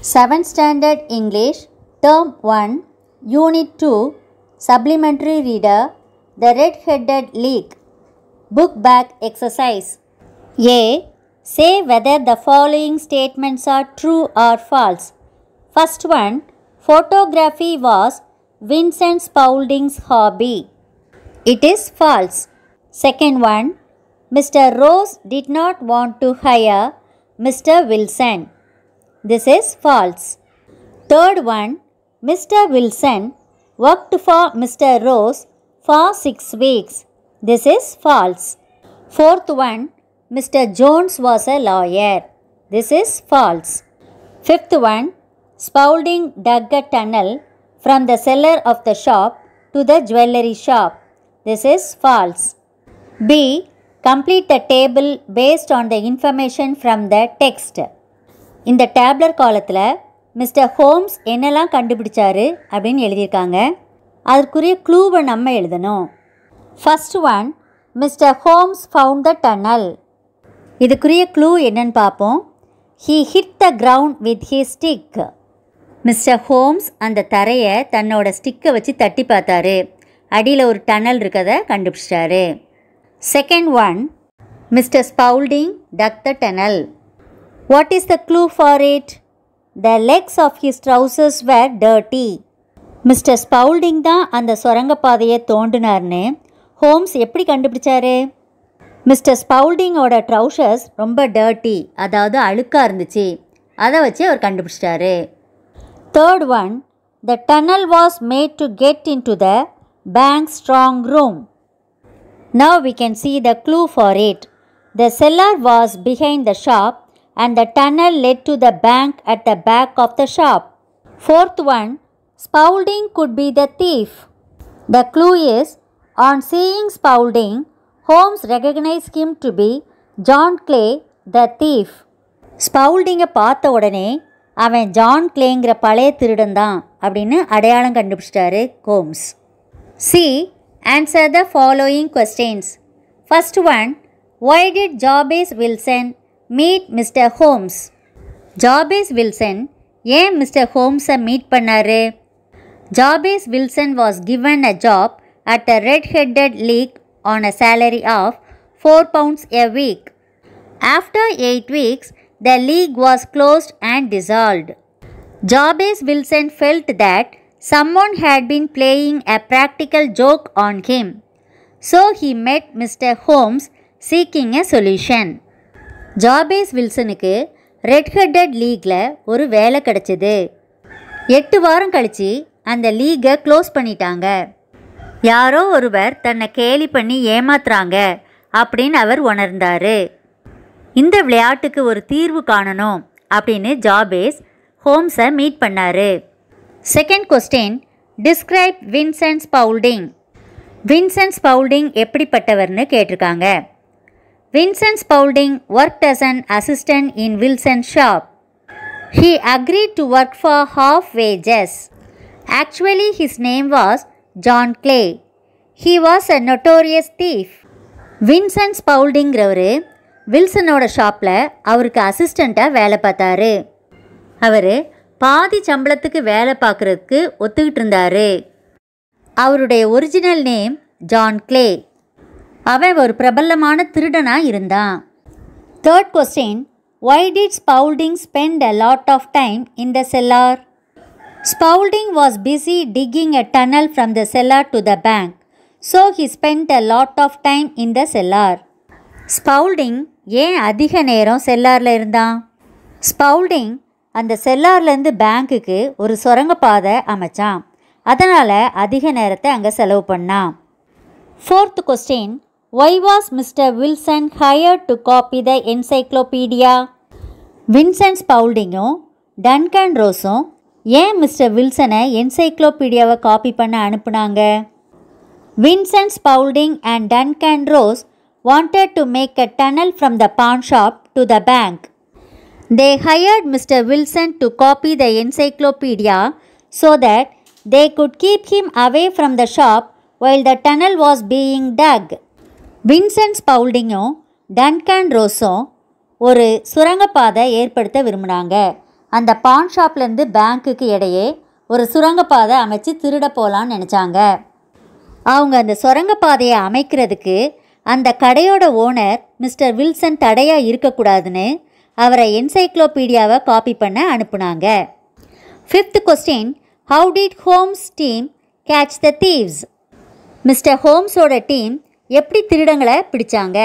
7th Standard English, Term 1, Unit 2, Supplementary Reader, The Red-Headed Leak, Book Back Exercise. A. Say whether the following statements are true or false. First one, photography was Vincent Spaulding's hobby. It is false. Second one, Mr. Rose did not want to hire Mr. Wilson. This is false. Third one, Mr. Wilson worked for Mr. Rose for 6 weeks. This is false. Fourth one, Mr. Jones was a lawyer. This is false. Fifth one, Spaulding dug a tunnel from the cellar of the shop to the jewelry shop. This is false. B. Complete the table based on the information from the text. இந்த டேப்லர் காலத்தில் mister Holmes என்னெல்லாம் கண்டுபிடிச்சாரு அப்படின்னு எழுதியிருக்காங்க அதற்குரிய க்ளூவை நம்ம எழுதணும் first one Mister Holmes found the tunnel இதுக்குரிய க்ளூ என்னன்னு பார்ப்போம் he hit the ground with his stick Mister Holmes அந்த தரையை தன்னோட ஸ்டிக்கை வச்சு தட்டி பார்த்தாரு அடியில் ஒரு டனல் இருக்கதை கண்டுபிடிச்சிட்டாரு second one Mister Spaulding dug the tunnel What is the clue for it? The legs of his trousers were dirty. Mister Spaulding தான் அந்த சுரங்கப்பாதையை தோண்டினார்னு ஹோம்ஸ் எப்படி கண்டுபிடிச்சாரு மிஸ்டர் ஸ்பவுல்டிங்கோட ட்ரௌசர்ஸ் ரொம்ப டர்ட்டி அதாவது அழுக்காக இருந்துச்சு அதை வச்சு அவர் கண்டுபிடிச்சிட்டாரு third one the tunnel was made to get into the bank strong room now we can see the clue for it the cellar was behind the shop and the tunnel led to the bank at the back of the shop. Fourth one, Spaulding could be the thief. The clue is on seeing Spaulding, Holmes recognized him to be John Clay the thief ஸ்பவுல்டிங்கை பார்த்த உடனே அவன் John கிளேங்கிற பழைய திருடன் தான் அப்படின்னு அடையாளம் கண்டுபிடிச்சிட்டாரு கோம்ஸ் C answer the following questions first one why did Jabez Wilson meet Mister Holmes Jabez Wilson ஏன் மிஸ்டர் ஹோம்ஸை மீட் பண்ணார் Jabez Wilson was given a job at a red headed league on a salary of four pounds a week after eight weeks the league was closed and dissolved. Jabez Wilson felt that someone had been playing a practical joke on him. So he met Mr. Holmes seeking a solution. Jabez வில்சனுக்கு red headed லீக்கில் ஒரு வேலை கிடச்சிது எட்டு வாரம் கழித்து அந்த லீகை close பண்ணிட்டாங்க யாரோ ஒருவர் தன்னை கேலி பண்ணி ஏமாத்துறாங்க அப்படின்னு அவர் உணர்ந்தார் இந்த விளையாட்டுக்கு ஒரு தீர்வு காணணும் அப்படின்னு ஜாபேஸ் ஹோம்ஸை மீட் பண்ணார் second question describe Vincent Spaulding Vincent Spaulding எப்படிப்பட்டவர்னு கேட்டிருக்காங்க Vincent Spaulding worked as an assistant in Wilson's shop. He agreed to work for half wages. Actually, his name was John Clay. He was a notorious thief. Vincent ஸ்பவுல்டிங்கிறவர் வில்சனோட ஷாப்பில் அவருக்கு அசிஸ்டண்ட்டாக வேலை பார்த்தாரு அவர் பாதி சம்பளத்துக்கு வேலை பார்க்குறதுக்கு ஒத்துக்கிட்டு இருந்தார் அவருடைய ஒரிஜினல் நேம் ஜான் கிளே அவன் ஒரு பிரபலமான திருடனாக இருந்தான் third question why did Spaulding spend a lot of time in the cellar Spaulding was busy digging a tunnel from the cellar to the bank so he spend a lot of time in the cellar Spaulding ஏன் அதிக நேரம் செல்லாரில் இருந்தான் ஸ்பவுல்டிங் அந்த செல்லார்லேருந்து பேங்க்குக்கு ஒரு சுரங்கப்பாதை அமைச்சான் அதனால் அதிக நேரத்தை அங்கே செலவு பண்ணான் fourth question Why was Mr. Wilson hired to copy the encyclopedia? Vincent பவுல்டிங்கும் டன்கன் ரோஸும் ஏன் மிஸ்டர் வில்சனை என்சைக்ளோபீடியாவை காப்பி பண்ண அனுப்புனாங்க Vincent Spaulding and Duncan Ross wanted to make a tunnel from the pawn shop to the bank they hired Mister Wilson to copy the encyclopedia so that they could keep him away from the shop while the tunnel was being dug Vincent ஸ்பவுல்டிங்கும் Duncan ரோஸும் ஒரு சுரங்கப்பாதை ஏற்படுத்த விரும்பினாங்க அந்த பான் ஷாப்லேருந்து பேங்க்குக்கு இடையே ஒரு சுரங்கப்பாதை அமைச்சு திருட போகலான்னு நினச்சாங்க அவங்க அந்த சுரங்கப்பாதையை அமைக்கிறதுக்கு அந்த கடையோட ஓனர் மிஸ்டர் வில்சன் தடையாக இருக்கக்கூடாதுன்னு அவரை என்சைக்ளோபீடியாவை காப்பி பண்ண அனுப்புனாங்க fifth question how did Holmes team catch the thieves Mister ஹோம்ஸோட டீம் எப்படி திருடங்களை பிடிச்சாங்க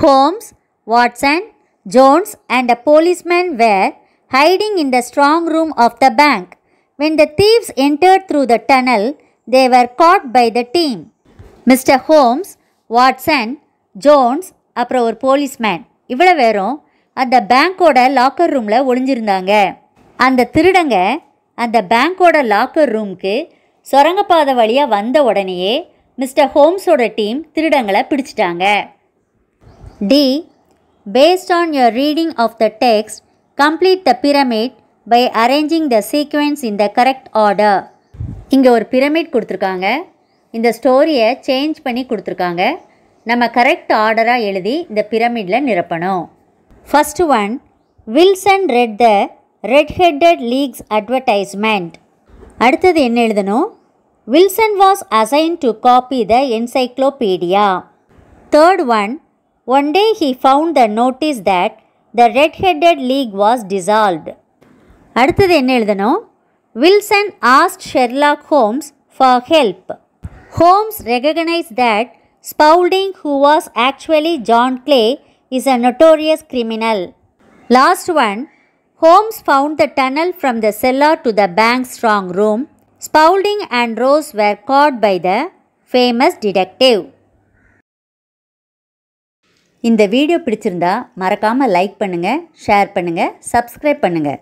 Holmes Watson Jones and a policeman were hiding in the strong room of the bank when the thieves entered through the tunnel they were caught by the team Mister Holmes Watson Jones அப்புறம் ஒரு policeman இவ்வளோ வேறும் அந்த பேங்க்கோட locker ரூமில் ஒளிஞ்சிருந்தாங்க அந்த திருடங்க அந்த பேங்க்கோட locker ரூமுக்கு சுரங்கப்பாதை வழியாக வந்த உடனேயே மிஸ்டர் ஹோம்ஸோட டீம் திருடங்களை பிடிச்சிட்டாங்க D based on your reading of the text complete the pyramid by arranging the sequence in the correct order இங்கே ஒரு பிரமிட் கொடுத்துருக்காங்க இந்த ஸ்டோரியை சேஞ்ச் பண்ணி கொடுத்துருக்காங்க நம்ம கரெக்ட் ஆர்டராக எழுதி இந்த பிரமிடில் நிரப்பணும் first one Wilson read the red headed league's advertisement அடுத்தது என்ன எழுதணும் Wilson was assigned to copy the encyclopedia. Third one, one day he found the notice that the red-headed league was dissolved. Wilson asked Sherlock Holmes for help. Holmes recognized that Spaulding, who was actually John Clay, is a notorious criminal. Last one, Holmes found the tunnel from the cellar to the bank's strong room Spaulding and Rose were caught by the famous detective. இந்த video பிடிச்சிருந்தா மறக்காமல் like பண்ணுங்கள் share பண்ணுங்கள் subscribe பண்ணுங்கள்